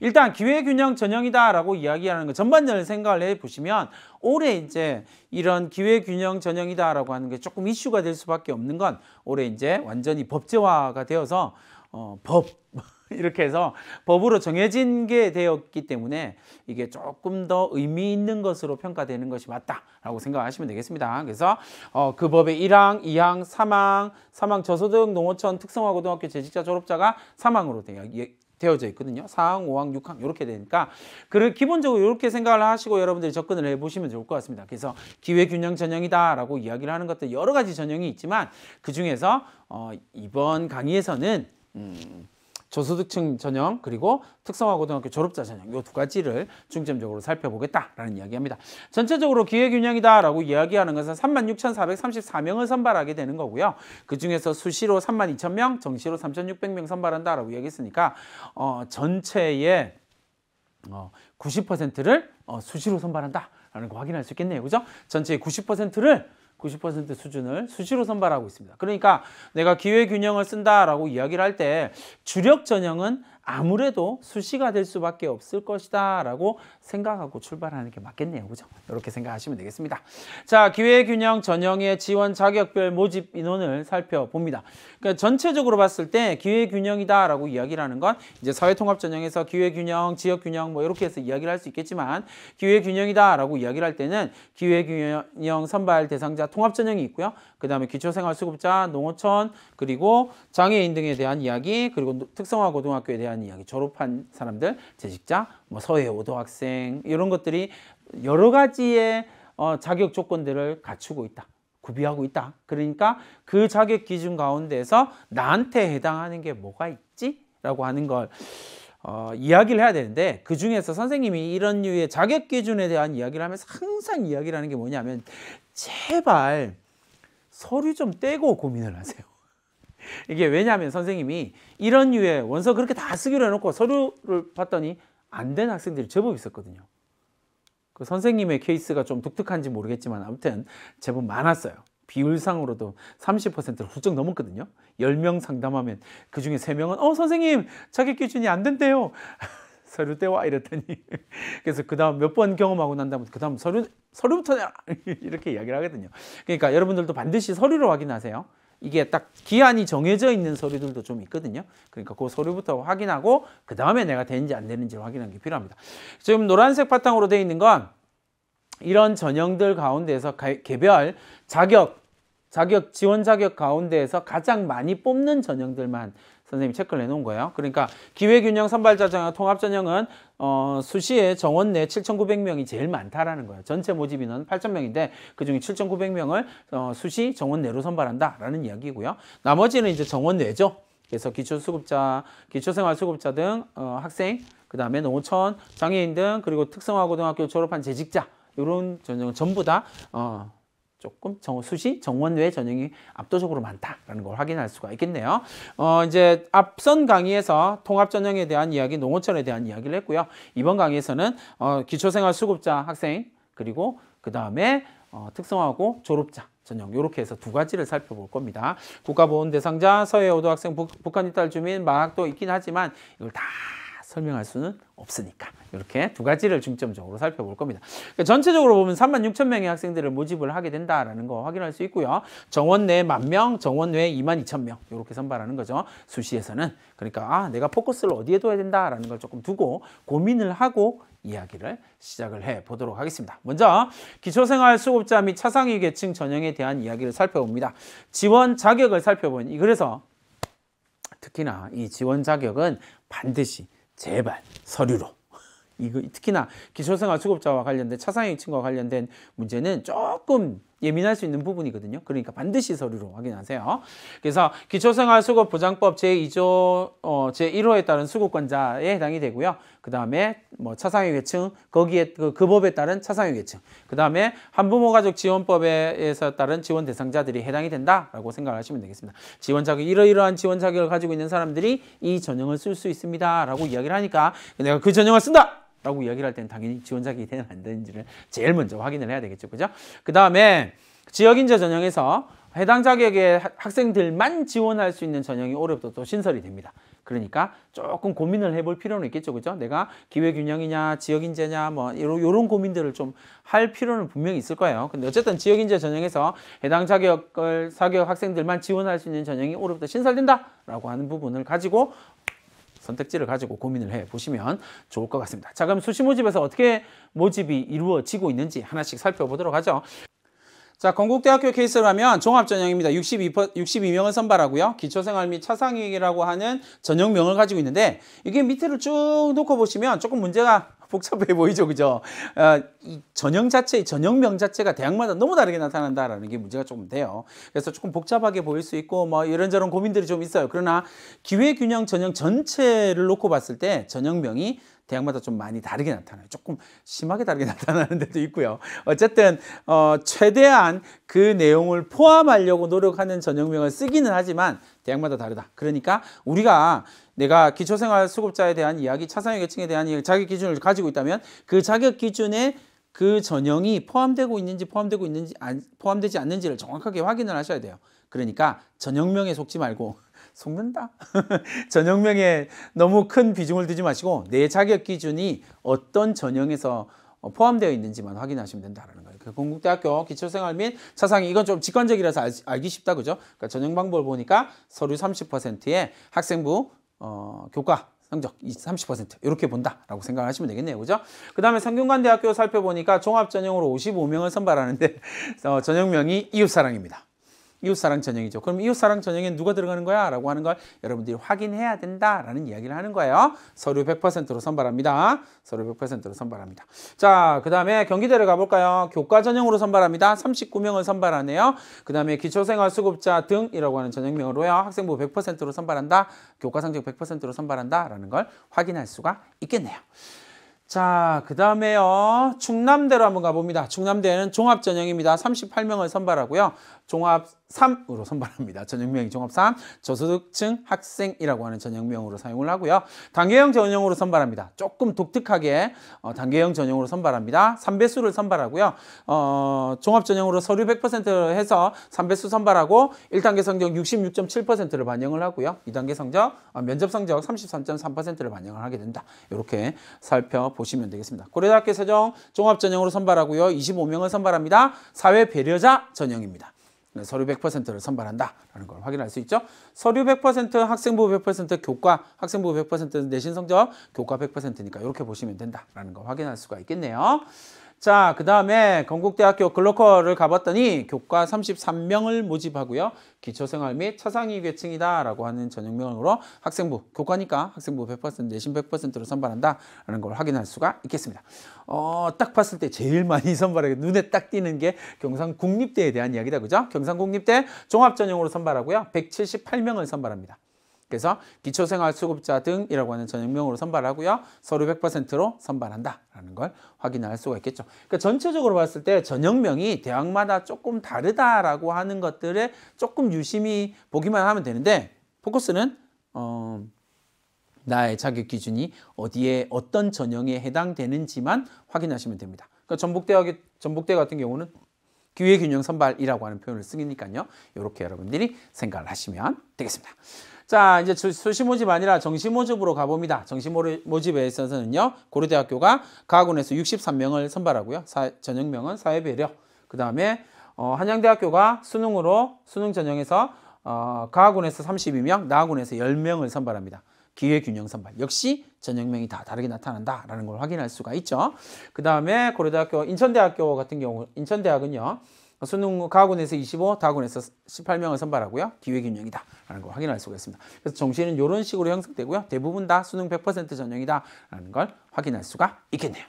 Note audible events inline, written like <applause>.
일단 기회균형 전형이다라고 이야기하는 거 전반전을 생각을 해보시면 올해 이제 이런 기회균형 전형이다라고 하는 게 조금 이슈가 될 수밖에 없는 건 올해 이제 완전히 법제화가 되어서 어, 법 <laughs> 이렇게 해서 법으로 정해진 게 되었기 때문에 이게 조금 더 의미 있는 것으로 평가되는 것이 맞다라고 생각하시면 되겠습니다. 그래서 어, 그 법의 1항, 2항, 3항, 3항 저소득 농어촌 특성화고등학교 재직자 졸업자가 3항으로 되어 예, 되어져 있거든요. 4항, 5항, 6항 이렇게 되니까 그를 기본적으로 이렇게 생각을 하시고 여러분들이 접근을 해보시면 좋을 것 같습니다. 그래서 기회균형 전형이다 라고 이야기를 하는 것들 여러 가지 전형이 있지만 그 중에서 어, 이번 강의에서는 음, 저소득층 전형 그리고 특성화 고등학교 졸업자 전형 이 두 가지를 중점적으로 살펴보겠다라는 이야기입니다. 전체적으로 기회균형이다라고 이야기하는 것은 36,434명을 선발하게 되는 거고요. 그중에서 수시로 32,000명, 정시로 3,600명 선발한다라고 이야기했으니까 어, 전체의 어, 90%를 어, 수시로 선발한다라는 거 확인할 수 있겠네요. 그죠? 전체의 90%를 90% 수준을 수시로 선발하고 있습니다. 그러니까 내가 기회균형을 쓴다라고 이야기를 할 때 주력 전형은 아무래도 수시가 될 수밖에 없을 것이다 라고 생각하고 출발하는 게 맞겠네요. 그죠? 이렇게 생각하시면 되겠습니다. 자, 기회균형 전형의 지원 자격별 모집 인원을 살펴봅니다. 그러니까 전체적으로 봤을 때 기회균형이다라고 이야기를 하는 건 이제 사회통합 전형에서 기회균형, 지역균형 뭐 이렇게 해서 이야기를 할 수 있겠지만 기회균형이다라고 이야기를 할 때는 기회균형 선발 대상자 통합 전형이 있고요. 그 다음에 기초생활수급자, 농어촌, 그리고 장애인 등에 대한 이야기, 그리고 특성화 고등학교에 대한 이야기, 졸업한 사람들, 재직자, 뭐 서해 오도학생, 자행 이런 것들이 여러 가지의 어, 자격 조건들을 갖추고 있다. 구비하고 있다. 그러니까 그 자격 기준 가운데서 나한테 해당하는 게 뭐가 있지? 라고 하는 걸 어, 이야기를 해야 되는데 그 중에서 선생님이 이런 류의 자격 기준에 대한 이야기를 하면서 항상 이야기를 하는 게 뭐냐면 제발 서류 좀 떼고 고민을 하세요. <laughs> 이게 왜냐하면 선생님이 이런 류의 원서 그렇게 다 쓰기로 해놓고 서류를 봤더니 안된 학생들이 제법 있었거든요. 그 선생님의 케이스가 좀 독특한지 모르겠지만 아무튼 제법 많았어요. 비율상으로도 30%를 훌쩍 넘었거든요. 10명 상담하면 그 중에 3명은 어 선생님 자격 기준이 안 된대요. <laughs> 서류 떼와 이랬더니 <laughs> 그래서 그 다음 몇 번 경험하고 난 다음에 그 다음 서류 서류부터 <laughs> 이렇게 이야기를 하거든요. 그러니까 여러분들도 반드시 서류를 확인하세요. 이게 딱 기한이 정해져 있는 서류들도 좀 있거든요. 그러니까 그 서류부터 확인하고 그 다음에 내가 되는지 안되는지 확인하는 게 필요합니다. 지금 노란색 바탕으로 되어 있는 건 이런 전형들 가운데서 개별 자격, 자격, 지원 자격 가운데에서 가장 많이 뽑는 전형들만 선생님이 체크를 해놓은 거예요. 그러니까 기회균형, 선발자정형 통합전형은 어, 수시에 정원 내 7,900명이 제일 많다라는 거예요. 전체 모집 인원 8,000명인데 그중에 7,900명을 어, 수시 정원 내로 선발한다라는 이야기고요. 나머지는 이제 정원 내죠. 그래서 기초수급자, 기초생활수급자 등 어, 학생, 그 다음에 농어촌, 장애인 등 그리고 특성화고등학교 졸업한 재직자 이런 전형 은 전부 다 어, 조금 정, 수시 정원 외 전형이 압도적으로 많다라는 걸 확인할 수가 있겠네요. 어, 이제 앞선 강의에서 통합 전형에 대한 이야기, 농어촌에 대한 이야기를 했고요. 이번 강의에서는 어, 기초생활 수급자 학생 그리고 그 다음에 어, 특성화고 졸업자 전형 이렇게 해서 두 가지를 살펴볼 겁니다. 국가보훈 대상자, 서해오도학생, 북, 북한 이탈 주민, 마학도 있긴 하지만 이걸 다 설명할 수는 없으니까 이렇게 두 가지를 중점적으로 살펴볼 겁니다. 그러니까 전체적으로 보면 3만 6천 명의 학생들을 모집을 하게 된다라는 거 확인할 수 있고요. 정원 내 1만 명, 정원 외 2만 2천 명 이렇게 선발하는 거죠. 수시에서는 그러니까 아 내가 포커스를 어디에 둬야 된다라는 걸 조금 두고 고민을 하고 이야기를 시작을 해 보도록 하겠습니다. 먼저 기초생활 수급자 및 차상위 계층 전형에 대한 이야기를 살펴봅니다. 지원 자격을 살펴보니 그래서 특히나 이 지원 자격은 반드시 제발 서류로 <laughs> 이거 특히나 기초생활 수급자와 관련된 차상위 층과 관련된 문제는 조금 예민할 수 있는 부분이거든요. 그러니까 반드시 서류로 확인하세요. 그래서 기초생활수급보장법 제2조 어, 제1호에 따른 수급권자에 해당이 되고요. 그 다음에 뭐 차상위계층 거기에 그, 그 법에 따른 차상위계층 그 다음에 한부모가족 지원법에서 따른 지원 대상자들이 해당이 된다라고 생각하시면 되겠습니다. 지원 자격 이러이러한 지원 자격을 가지고 있는 사람들이 이 전형을 쓸 수 있습니다라고 이야기를 하니까 내가 그 전형을 쓴다. 라고 이야기를 할 때는 당연히 지원자기 되는 안 되는지를 제일 먼저 확인을 해야 되겠죠. 그죠? 그 다음에 지역인재 전형에서 해당 자격의 학생들만 지원할 수 있는 전형이 올해부터 또 신설이 됩니다. 그러니까 조금 고민을 해볼 필요는 있겠죠. 그죠? 내가 기회균형이냐, 지역인재냐, 뭐, 요런, 런 고민들을 좀 할 필요는 분명히 있을 거예요. 근데 어쨌든 지역인재 전형에서 해당 자격을, 사격 학생들만 지원할 수 있는 전형이 올해부터 신설된다라고 하는 부분을 가지고 선택지를 가지고 고민을 해 보시면 좋을 것 같습니다. 자, 그럼 수시 모집에서 어떻게 모집이 이루어지고 있는지 하나씩 살펴보도록 하죠. 자, 건국대학교 케이스로 하면 종합전형입니다. 62, 62명을 선발하고요. 기초생활 및 차상위기라고 하는 전형명을 가지고 있는데 이게 밑으로 쭉 놓고 보시면 조금 문제가 복잡해 보이죠, 그죠? 아, 이 전형 자체, 전형명 자체가 대학마다 너무 다르게 나타난다라는 게 문제가 조금 돼요. 그래서 조금 복잡하게 보일 수 있고 뭐 이런저런 고민들이 좀 있어요. 그러나 기회균형 전형 전체를 놓고 봤을 때 전형명이 대학마다 좀 많이 다르게 나타나요. 조금 심하게 다르게 <laughs> 나타나는 데도 있고요. 어쨌든 어, 최대한 그 내용을 포함하려고 노력하는 전형명을 쓰기는 하지만 대학마다 다르다. 그러니까 우리가 내가 기초생활 수급자에 대한 이야기, 차상위계층에 대한 이야기, 자격 기준을 가지고 있다면 그 자격 기준에 그 전형이 포함되고 있는지 포함되고 있는지 안, 포함되지 않는지를 정확하게 확인을 하셔야 돼요. 그러니까 전형명에 속지 말고 <laughs> 속는다. <laughs> 전형명에 너무 큰 비중을 두지 마시고 내 자격 기준이 어떤 전형에서 어, 포함되어 있는지만 확인하시면 된다라는 거예요. 그공국대학교 기초생활 및 차상위 이건 좀 직관적이라서 알, 기 쉽다 그죠? 그러니까 전형 방법을 보니까 서류 30%에 학생부 어, 교과 성적 30% 이렇게 본다라고 생각하시면 되겠네요. 그죠? 그 다음에 성균관대학교 살펴보니까 종합전형으로 55명을 선발하는데 <laughs> 어, 전형명이 이웃사랑입니다. 이웃사랑 전형이죠. 그럼 이웃사랑 전형에 누가 들어가는 거야? 라고 하는 걸 여러분들이 확인해야 된다라는 이야기를 하는 거예요. 서류 100%로 선발합니다. 서류 100%로 선발합니다. 자, 그 다음에 경기대를 가볼까요? 교과 전형으로 선발합니다. 39명을 선발하네요. 그 다음에 기초생활수급자 등이라고 하는 전형명으로요. 학생부 100%로 선발한다. 교과성적 100%로 선발한다라는 걸 확인할 수가 있겠네요. 자, 그 다음에요. 충남대로 한번 가봅니다. 충남대는 종합전형입니다. 38명을 선발하고요. 종합 3으로 선발합니다. 전형명이 종합 3, 저소득층 학생이라고 하는 전형명으로 사용을 하고요. 단계형 전형으로 선발합니다. 조금 독특하게 어, 단계형 전형으로 선발합니다. 3배수를 선발하고요. 어, 종합 전형으로 서류 100% 해서 3배수 선발하고 1단계 성적 66.7%를 반영을 하고요. 2단계 성적, 어, 면접 성적 33.3%를 반영을 하게 된다. 이렇게 살펴보시면 되겠습니다. 고려대학교 세종 종합 전형으로 선발하고요. 25명을 선발합니다. 사회 배려자 전형입니다. 네, 서류 100%를 선발한다라는 걸 확인할 수 있죠. 서류 100%, 학생부 100%, 교과 학생부 100% 내신 성적, 교과 100%니까 이렇게 보시면 된다라는 걸 확인할 수가 있겠네요. 자, 그 다음에 건국대학교 글로컬을 가봤더니 교과 33명을 모집하고요. 기초생활 및 차상위 계층이다 라고 하는 전형명으로 학생부, 교과니까 학생부 100% 내신 100%로 선발한다 라는 걸 확인할 수가 있겠습니다. 어, 딱 봤을 때 제일 많이 <laughs> 선발하게 눈에 딱 띄는 게 경상국립대에 대한 이야기다. 그죠? 경상국립대 종합전형으로 선발하고요. 178명을 선발합니다. 그래서 기초생활수급자 등이라고 하는 전형명으로 선발하고요. 서류 100%로 선발한다라는 걸 확인할 수가 있겠죠. 그러니까 전체적으로 봤을 때 전형명이 대학마다 조금 다르다라고 하는 것들에 조금 유심히 보기만 하면 되는데 포커스는 어... 나의 자격 기준이 어디에 어떤 전형에 해당되는지만 확인하시면 됩니다. 그러니까 전북대학의 전북대 같은 경우는 기회균형 선발이라고 하는 표현을 쓰니까요. 이렇게 여러분들이 생각을 하시면 되겠습니다. 자, 이제 수시 모집 아니라 정시 모집으로 가봅니다. 정시 모집에 있어서는요, 고려대학교가 가군에서 63명을 선발하고요. 사, 전형명은 사회배려. 그 다음에, 어, 한양대학교가 수능으로, 수능 전형에서, 어, 가군에서 32명, 나군에서 10명을 선발합니다. 기회균형 선발. 역시 전형명이 다 다르게 나타난다라는 걸 확인할 수가 있죠. 그 다음에 고려대학교, 인천대학교 같은 경우, 인천대학은요, 수능 가군에서 25, 다군에서 18명을 선발하고요. 기획균형이다 라는 걸 확인할 수가 있습니다. 그래서 정시는 이런 식으로 형성되고요. 대부분 다 수능 100% 전형이다 라는 걸 확인할 수가 있겠네요.